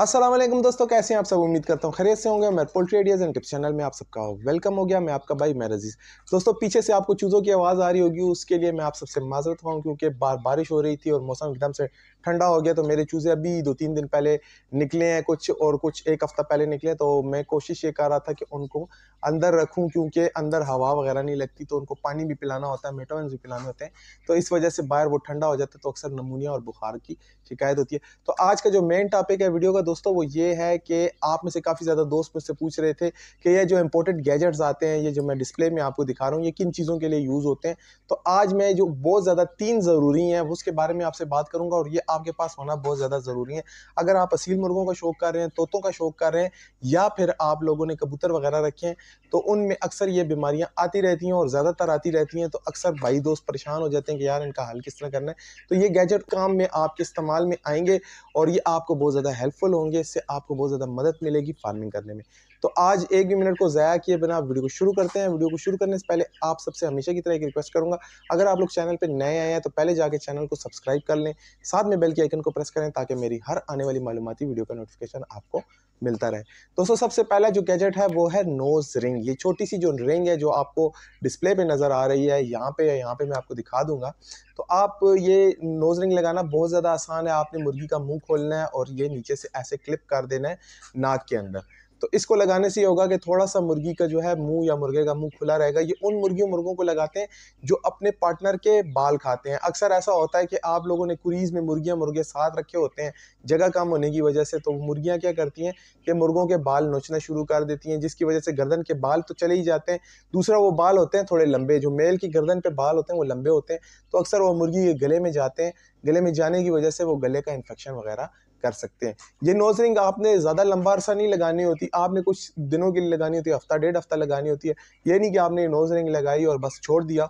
असलम दोस्तों कैसे हैं आप सब उम्मीद करता हूँ खरीद से होंगे मैं poultry ideas and tips channel में आप सबका हो वेलकम हो गया मैं आपका भाई मैं रजीज़ दोस्तों पीछे से आपको चूज़ों की आवाज़ आ रही होगी उसके लिए मैं आप सबसे माजरत हुआ हूँ क्योंकि बार बारिश हो रही थी और मौसम एकदम से ठंडा हो गया तो मेरे चूज़े अभी दो तीन दिन पहले निकले हैं कुछ और कुछ एक हफ़्ता पहले निकले तो मैं कोशिश ये कर रहा था कि उनको अंदर रखूँ क्योंकि अंदर हवा वगैरह नहीं लगती तो उनको पानी भी पिलाना होता है मेटावन भी पिलाने होते हैं तो इस वजह से बाहर वो ठंडा हो जाता है तो अक्सर नमूनिया और बुखार की शिकायत होती है तो आज का जो मेन टॉपिक है वीडियो का होगा दोस्तों वो ये है कि आप में से काफ़ी ज़्यादा दोस्त मुझसे पूछ रहे थे कि ये जो इम्पोर्टेड गैजेट्स आते हैं ये जो मैं डिस्प्ले में आपको दिखा रहा हूँ ये किन चीज़ों के लिए यूज़ होते हैं तो आज मैं जो बहुत ज़्यादा तीन ज़रूरी हैं उसके बारे में आपसे बात करूँगा और ये आपके पास होना बहुत ज़्यादा ज़रूरी है अगर आप असील मुर्गों का शौक कर रहे हैं तोतों का शौक कर रहे हैं या फिर आप लोगों ने कबूतर वगैरह रखे हैं तो उनमें अक्सर ये बीमारियाँ आती रहती हैं और ज़्यादातर आती रहती हैं तो अक्सर भाई दोस्त परेशान हो जाते हैं कि यार इनका हल किस तरह करना है तो ये गैजेट काम में आपके इस्तेमाल में आएंगे और ये आपको बहुत ज़्यादा हेल्पफुल सक्सेसफुल होंगे इससे आपको बहुत ज़्यादा मदद मिलेगी फार्मिंग करने में तो आज एक भी मिनट को ज़ाया किए बिना वीडियो को शुरू करते हैं वीडियो को शुरू करने से पहले आप सबसे हमेशा की तरह एक रिक्वेस्ट करूँगा अगर आप लोग चैनल पर नए आए हैं तो पहले जाके चैनल को सब्सक्राइब कर लें साथ में बेल के आइकन को प्रेस करें ताकि मेरी हर आने वाली मालूमती वीडियो का नोटिफिकेशन आपको मिलता रहे दोस्तों सबसे पहला जो गैजेट है वो है नोज़ रिंग ये छोटी सी जो रिंग है जो आपको डिस्प्ले पे नज़र आ रही है यहाँ पे यहाँ पे मैं आपको दिखा दूंगा तो आप ये नोज़ रिंग लगाना बहुत ज़्यादा आसान है आपने मुर्गी का मुंह खोलना है और ये नीचे से ऐसे क्लिप कर देना है नाक के अंदर तो इसको लगाने से ये होगा कि थोड़ा सा मुर्गी का जो है मुंह या मुर्गे का मुंह खुला रहेगा ये उन मुर्गियों मुर्गों को लगाते हैं जो अपने पार्टनर के बाल खाते हैं अक्सर ऐसा होता है कि आप लोगों ने कुरीज में मुर्गियाँ मुर्गे साथ रखे होते हैं जगह कम होने की वजह से तो मुर्गियाँ क्या करती हैं कि मुर्गों के बाल नोचना शुरू कर देती हैं जिसकी वजह से गर्दन के बाल तो चले ही जाते हैं दूसरा वो बाल होते हैं थोड़े लंबे जो मेल की गर्दन पर बाल होते हैं वो लंबे होते हैं तो अक्सर वो मुर्गी के गले में जाते हैं गले में जाने की वजह से वो गले का इन्फेक्शन वगैरह कर सकते हैं ये नोज रिंग आपने ज़्यादा लंबा अरसा नहीं लगानी होती आपने कुछ दिनों के लिए लगानी होती है हफ्ता डेढ़ हफ्ता लगानी होती है ये नहीं कि आपने नोज रिंग लगाई और बस छोड़ दिया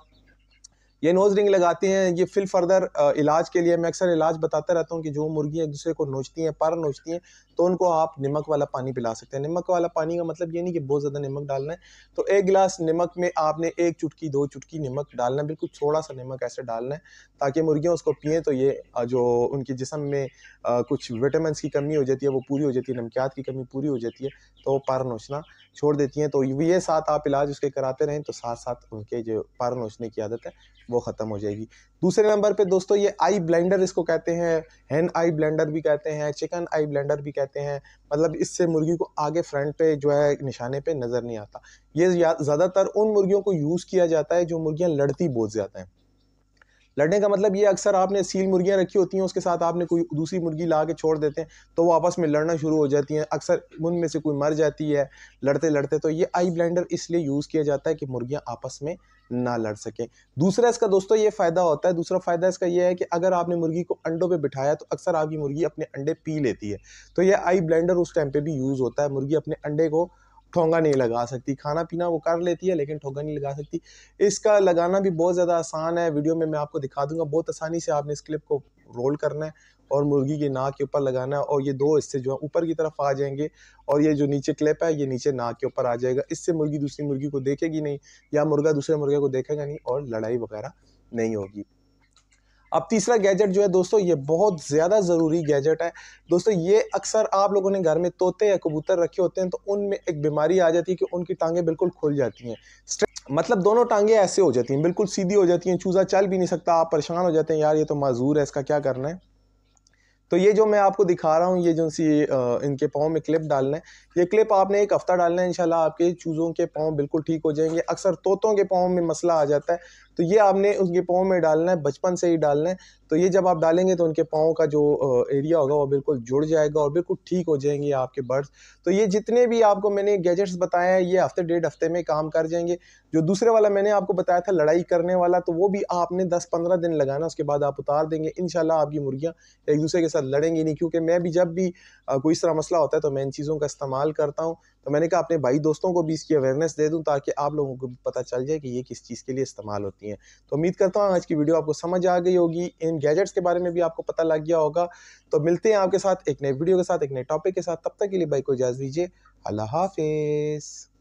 ये नोज रिंग लगाती हैं ये फिल फर्दर इलाज के लिए मैं अक्सर इलाज बताता रहता हूँ कि जो मुर्गियाँ एक दूसरे को नोचती हैं पर नोचती हैं तो उनको आप नमक वाला पानी पिला सकते हैं नमक वाला पानी का मतलब ये नहीं कि बहुत ज़्यादा नमक डालना है तो एक गिलास नमक में आपने एक चुटकी दो चुटकी नमक डालना है बिल्कुल थोड़ा सा नमक ऐसे डालना है ताकि मुर्गियाँ उसको पिए तो ये जो उनके जिसम में कुछ विटामिन की कमी हो जाती है वो पूरी हो जाती है नमकियात की कमी पूरी हो जाती है तो पर नोचना छोड़ देती हैं तो ये साथ आप इलाज उसके कराते रहें तो साथ साथ उनके जो पर नोचने की आदत है वो ख़त्म हो जाएगी दूसरे नंबर पे दोस्तों ये आई ब्लेंडर इसको कहते हैं हैन आई ब्लेंडर भी कहते हैं चिकन आई ब्लेंडर भी कहते हैं मतलब इससे मुर्गी को आगे फ्रंट पे जो है निशाने पे नज़र नहीं आता ये ज़्यादातर उन मुर्गियों को यूज़ किया जाता है जो मुर्गियाँ लड़ती बहुत ज़्यादा हैं लड़ने का मतलब ये अक्सर आपने सील मुर्गियाँ रखी होती हैं उसके साथ आपने कोई दूसरी मुर्गी ला के छोड़ देते हैं तो वो आपस में लड़ना शुरू हो जाती हैं अक्सर उनमें से कोई मर जाती है लड़ते लड़ते तो ये आई ब्लेंडर इसलिए यूज़ किया जाता है कि मुर्गियाँ आपस में ना लड़ सकें दूसरा इसका दोस्तों ये फ़ायदा होता है दूसरा फ़ायदा इसका यह है कि अगर आपने मुर्गी को अंडों पर बिठाया तो अक्सर आपकी मुर्गी अपने अंडे पी लेती है तो यह आई ब्लेंडर उस टाइम पर भी यूज़ होता है मुर्गी अपने अंडे को ठोंगा नहीं लगा सकती खाना पीना वो कर लेती है लेकिन ठोंगा नहीं लगा सकती इसका लगाना भी बहुत ज़्यादा आसान है वीडियो में मैं आपको दिखा दूंगा बहुत आसानी से आपने इस क्लिप को रोल करना है और मुर्गी के नाक के ऊपर लगाना है और ये दो हिस्से जो है ऊपर की तरफ आ जाएंगे और ये जो नीचे क्लिप है ये नीचे नाक के ऊपर आ जाएगा इससे मुर्गी दूसरी मुर्गी को देखेगी नहीं या मुर्गा दूसरे मुर्गे को देखेगा नहीं और लड़ाई वगैरह नहीं होगी अब तीसरा गैजेट जो है दोस्तों ये बहुत ज़्यादा ज़रूरी गैजेट है दोस्तों ये अक्सर आप लोगों ने घर में तोते या कबूतर रखे होते हैं तो उनमें एक बीमारी आ जाती है कि उनकी टांगें बिल्कुल खुल जाती हैं मतलब दोनों टांगें ऐसे हो जाती हैं बिल्कुल सीधी हो जाती हैं चूज़ा चल भी नहीं सकता आप परेशान हो जाते हैं यार ये तो माजूर है इसका क्या करना है तो ये जो मैं आपको दिखा रहा हूँ ये जो सी इनके पाँव में क्लिप डालना है ये क्लिप आपने एक हफ़्ता डालना है इंशाल्लाह आपके चूज़ों के पाँव बिल्कुल ठीक हो जाएंगे अक्सर तोतों के पाँव में मसला आ जाता है तो ये आपने उनके पाँव में डालना है बचपन से ही डालना है तो ये जब आप डालेंगे तो उनके पाँव का जो एरिया होगा वो बिल्कुल जुड़ जाएगा और बिल्कुल ठीक हो जाएंगे आपके बर्ड्स तो ये जितने भी आपको मैंने गैजेट्स बताए हैं ये हफ्ते डेढ़ हफ्ते में काम कर जाएंगे जो दूसरे वाला मैंने आपको बताया था लड़ाई करने वाला तो वो भी आपने दस पंद्रह दिन लगाना उसके बाद आप उतार देंगे इन आपकी मुर्गियाँ एक दूसरे के साथ लड़ेंगी नहीं क्योंकि मैं भी जब भी कोई इस तरह मसला होता है तो मैं इन चीज़ों का इस्तेमाल करता हूँ तो मैंने कहा अपने भाई दोस्तों को भी इसकी अवेयरनेस दे दूँ ताकि आप लोगों को भी पता चल जाए कि ये किस चीज़ के लिए इस्तेमाल होता है सकती हैं तो उम्मीद करता हूँ आज की वीडियो आपको समझ आ गई होगी इन गैजेट्स के बारे में भी आपको पता लग गया होगा तो मिलते हैं आपके साथ एक नए वीडियो के साथ एक नए टॉपिक के साथ तब तक के लिए बाइक को इजाज़ दीजिए अल्लाह हाफिज़